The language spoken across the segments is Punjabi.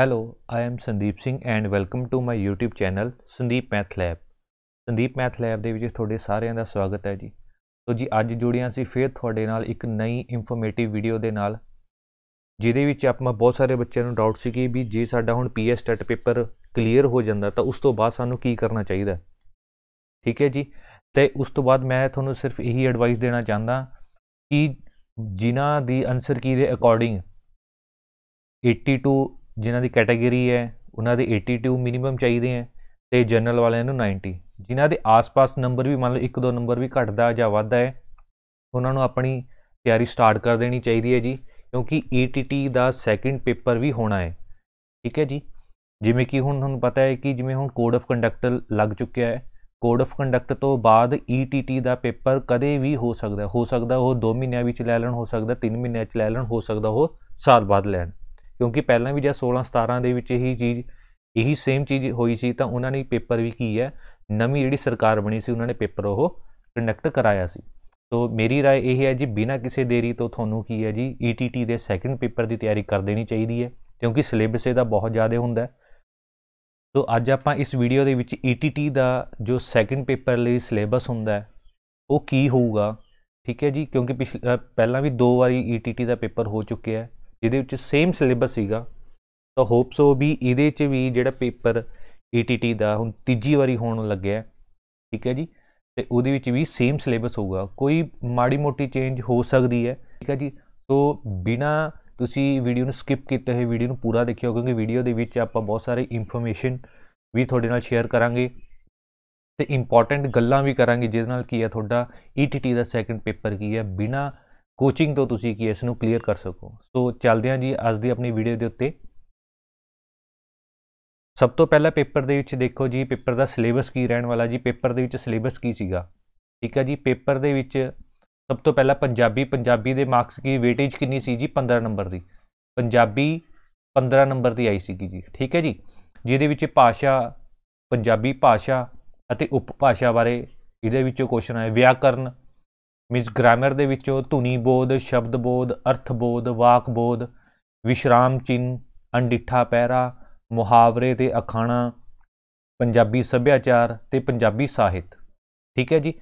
hello I am Sandeep Singh and welcome to my YouTube channel Sandeep math lab Sandeep math lab ਦੇ ਵਿੱਚ ਤੁਹਾਡੇ ਸਾਰਿਆਂ ਦਾ ਸਵਾਗਤ ਹੈ ਜੀ ਸੋ ਜੀ ਅੱਜ ਜੁੜੀਆਂ ਸੀ ਫੇਰ ਤੁਹਾਡੇ ਨਾਲ ਇੱਕ ਨਈ ਇਨਫੋਰਮੇਟਿਵ ਵੀਡੀਓ ਦੇ ਨਾਲ ਜਿਹਦੇ ਵਿੱਚ ਆਪਾਂ ਬਹੁਤ ਸਾਰੇ ਬੱਚਿਆਂ ਨੂੰ ਡਾਊਟ ਸੀ ਕਿ ਵੀ ਜੇ ਸਾਡਾ ਹੁਣ ਪੀਐਸ ਟੈਟ ਪੇਪਰ ਕਲੀਅਰ ਹੋ ਜਾਂਦਾ ਤਾਂ ਉਸ ਤੋਂ ਬਾਅਦ ਸਾਨੂੰ ਕੀ ਕਰਨਾ ਚਾਹੀਦਾ ਠੀਕ ਹੈ ਜੀ ਤੇ ਉਸ ਤੋਂ ਬਾਅਦ ਮੈਂ ਤੁਹਾਨੂੰ ਸਿਰਫ ਇਹੀ ਐਡਵਾਈਸ ਦੇਣਾ ਚਾਹੁੰਦਾ ਕਿ ਜਿਨ੍ਹਾਂ ਦੀ ਆਨਸਰ ਕੀ ਦੇ ਅਕੋਰਡਿੰਗ 82 ਜਿਨ੍ਹਾਂ ਦੀ ਕੈਟਾਗਰੀ ਹੈ ਉਹਨਾਂ ਦੇ 82 ਮਿਨੀਮਮ ਚਾਹੀਦੇ ਹੈ ਤੇ ਜਨਰਲ ਵਾਲਿਆਂ ਨੂੰ 90 ਜਿਨ੍ਹਾਂ ਦੇ ਆਸ-ਪਾਸ ਨੰਬਰ ਵੀ ਮੰਨ ਲਓ 1-2 ਨੰਬਰ ਵੀ ਘਟਦਾ ਜਾਂ ਵੱਧਦਾ ਹੈ ਉਹਨਾਂ ਨੂੰ ਆਪਣੀ ਤਿਆਰੀ ਸਟਾਰਟ ਕਰ ਦੇਣੀ ਚਾਹੀਦੀ ਹੈ ਜੀ ਕਿਉਂਕਿ ETT ਦਾ ਸੈਕੰਡ ਪੇਪਰ ਵੀ ਹੋਣਾ ਹੈ ਠੀਕ ਹੈ ਜੀ ਜਿਵੇਂ ਕਿ ਹੁਣ ਤੁਹਾਨੂੰ ਪਤਾ ਹੈ ਕਿ ਜਿਵੇਂ ਹੁਣ ਕੋਡ ਆਫ ਕੰਡਕਟ ਲੱਗ ਚੁੱਕਿਆ ਹੈ ਕੋਡ ਆਫ ਕੰਡਕਟ ਤੋਂ ਬਾਅਦ ETT ਦਾ ਪੇਪਰ ਕਦੇ ਵੀ ਹੋ ਸਕਦਾ ਹੋ ਸਕਦਾ ਉਹ 2 ਮਹੀਨਿਆਂ ਵਿੱਚ ਲੈ ਲੈਣ ਹੋ ਸਕਦਾ 3 ਮਹੀਨਿਆਂ ਵਿੱਚ ਲੈ ਲੈਣ ਹੋ ਸਕਦਾ ਉਹ ਸਾਲ ਬਾਅਦ ਲੈਣ ਕਿਉਂਕਿ ਪਹਿਲਾਂ ਵੀ ਜਦ 16 17 ਦੇ ਵਿੱਚ ਇਹੀ ਚੀਜ਼ ਇਹੀ ਸੇਮ ਚੀਜ਼ ਹੋਈ ਸੀ ਤਾਂ ਉਹਨਾਂ ਨੇ ਪੇਪਰ ਵੀ ਕੀ ਹੈ ਨਵੀਂ ਜਿਹੜੀ ਸਰਕਾਰ ਬਣੀ ਸੀ ਉਹਨਾਂ ਨੇ ਪੇਪਰ ਉਹ ਕੰਡਕਟ ਕਰਾਇਆ ਸੀ ਤੋ ਮੇਰੀ رائے ਇਹ ਹੈ ਜੀ ਬਿਨਾ ਕਿਸੇ ਦੇਰੀ ਤੋਂ ਤੁਹਾਨੂੰ ਕੀ ਹੈ ਜੀ ETT ਦੇ ਸੈਕੰਡ ਪੇਪਰ ਦੀ ਤਿਆਰੀ ਕਰ ਦੇਣੀ ਚਾਹੀਦੀ ਹੈ ਕਿਉਂਕਿ ਸਿਲੇਬਸ ਇਹਦਾ ਬਹੁਤ ਜ਼ਿਆਦਾ ਹੁੰਦਾ ਹੈ ਸੋ ਅੱਜ ਆਪਾਂ ਇਸ ਵੀਡੀਓ ਦੇ ਵਿੱਚ ETT ਦਾ ਜੋ ਸੈਕੰਡ ਪੇਪਰ ਲਈ ਸਿਲੇਬਸ ਹੁੰਦਾ ਹੈ ਉਹ ਕੀ ਹੋਊਗਾ ਠੀਕ ਹੈ ਜੀ ਕਿਉਂਕਿ ਪਹਿਲਾਂ ਵੀ ਦੋ ਵਾਰੀ ETT ਦਾ ਪੇਪਰ ਹੋ ਚੁੱਕਿਆ ਹੈ ਜਿਹਦੇ ਵਿੱਚ ਸੇਮ ਸਿਲੇਬਸ ਸੀਗਾ ਤਾਂ ਹੋਪ ਸੋ ਵੀ ਇਹਦੇ 'ਚ ਵੀ ਜਿਹੜਾ ਪੇਪਰ ETT ਦਾ ਹੁਣ ਤੀਜੀ ਵਾਰੀ ਹੋਣ ਲੱਗਿਆ ਠੀਕ ਹੈ ਜੀ ਤੇ ਉਹਦੇ ਵਿੱਚ ਵੀ ਸੇਮ ਸਿਲੇਬਸ ਹੋਊਗਾ ਕੋਈ ਮਾੜੀ ਮੋਟੀ ਚੇਂਜ ਹੋ ਸਕਦੀ ਹੈ ਠੀਕ ਹੈ ਜੀ ਸੋ ਬਿਨਾ ਤੁਸੀਂ ਵੀਡੀਓ ਨੂੰ ਸਕਿਪ ਕੀਤੇ ਹੋਏ ਵੀਡੀਓ ਨੂੰ ਪੂਰਾ ਦੇਖਿਓ ਕਿਉਂਕਿ ਵੀਡੀਓ ਦੇ ਵਿੱਚ ਆਪਾਂ ਬਹੁਤ ਸਾਰੇ ਇਨਫੋਰਮੇਸ਼ਨ ਵੀ ਤੁਹਾਡੇ ਨਾਲ ਸ਼ੇਅਰ ਕਰਾਂਗੇ ਤੇ ਇੰਪੋਰਟੈਂਟ ਗੱਲਾਂ ਵੀ ਕਰਾਂਗੇ ਜਿਹਦੇ ਨਾਲ ਕੀ ਹੈ ਤੁਹਾਡਾ ETT ਦਾ ਸੈਕੰਡ ਪੇਪਰ ਕੀ ਹੈ ਬਿਨਾ ਕੋਚਿੰਗ ਤੋਂ ਤੁਸੀਂ ਕੀ ਇਸ ਨੂੰ ਕਲੀਅਰ ਕਰ ਸਕੋ ਸੋ ਚੱਲਦੇ ਹਾਂ ਜੀ ਅੱਜ ਦੀ ਆਪਣੀ ਵੀਡੀਓ ਦੇ ਉੱਤੇ ਸਭ ਤੋਂ ਪਹਿਲਾਂ ਪੇਪਰ ਦੇ ਵਿੱਚ ਦੇਖੋ ਜੀ ਪੇਪਰ ਦਾ ਸਿਲੇਬਸ ਕੀ ਰਹਿਣ ਵਾਲਾ ਜੀ ਪੇਪਰ ਦੇ ਵਿੱਚ ਸਿਲੇਬਸ ਕੀ ਸੀਗਾ ਠੀਕ ਹੈ ਜੀ ਪੇਪਰ ਦੇ ਵਿੱਚ ਸਭ ਤੋਂ ਪਹਿਲਾਂ ਪੰਜਾਬੀ ਪੰਜਾਬੀ ਦੇ ਮਾਰਕਸ ਕੀ ਵੇਟੇਜ ਕਿੰਨੀ ਸੀ ਜੀ 15 ਨੰਬਰ ਦੀ ਪੰਜਾਬੀ 15 ਨੰਬਰ ਦੀ ਆਈ ਸੀਗੀ ਜੀ ਠੀਕ ਹੈ ਜੀ ਜਿਹਦੇ ਵਿੱਚ ਭਾਸ਼ਾ ਪੰਜਾਬੀ ਭਾਸ਼ਾ ਅਤੇ ਉਪਭਾਸ਼ਾ ਬਾਰੇ ਇਹਦੇ ਵਿੱਚੋਂ ਕੁਐਸਚਨ ਆਏ ਵਿਆਕਰਨ ਮੀਨਸ ਗ੍ਰਾਮਰ ਦੇ ਵਿੱਚੋਂ ਧੁਨੀ ਬੋਧ ਸ਼ਬਦ ਬੋਧ ਅਰਥ ਬੋਧ ਵਾਕ ਬੋਧ ਵਿਸ਼ਰਾਮ ਚਿੰਨ ਅੰਡਿੱਠਾ ਪੈਰਾ ਮੁਹਾਵਰੇ ਤੇ ਅਖਾਣਾ ਪੰਜਾਬੀ ਸੱਭਿਆਚਾਰ ਤੇ ਪੰਜਾਬੀ ਸਾਹਿਤ ਠੀਕ ਹੈ ਜੀ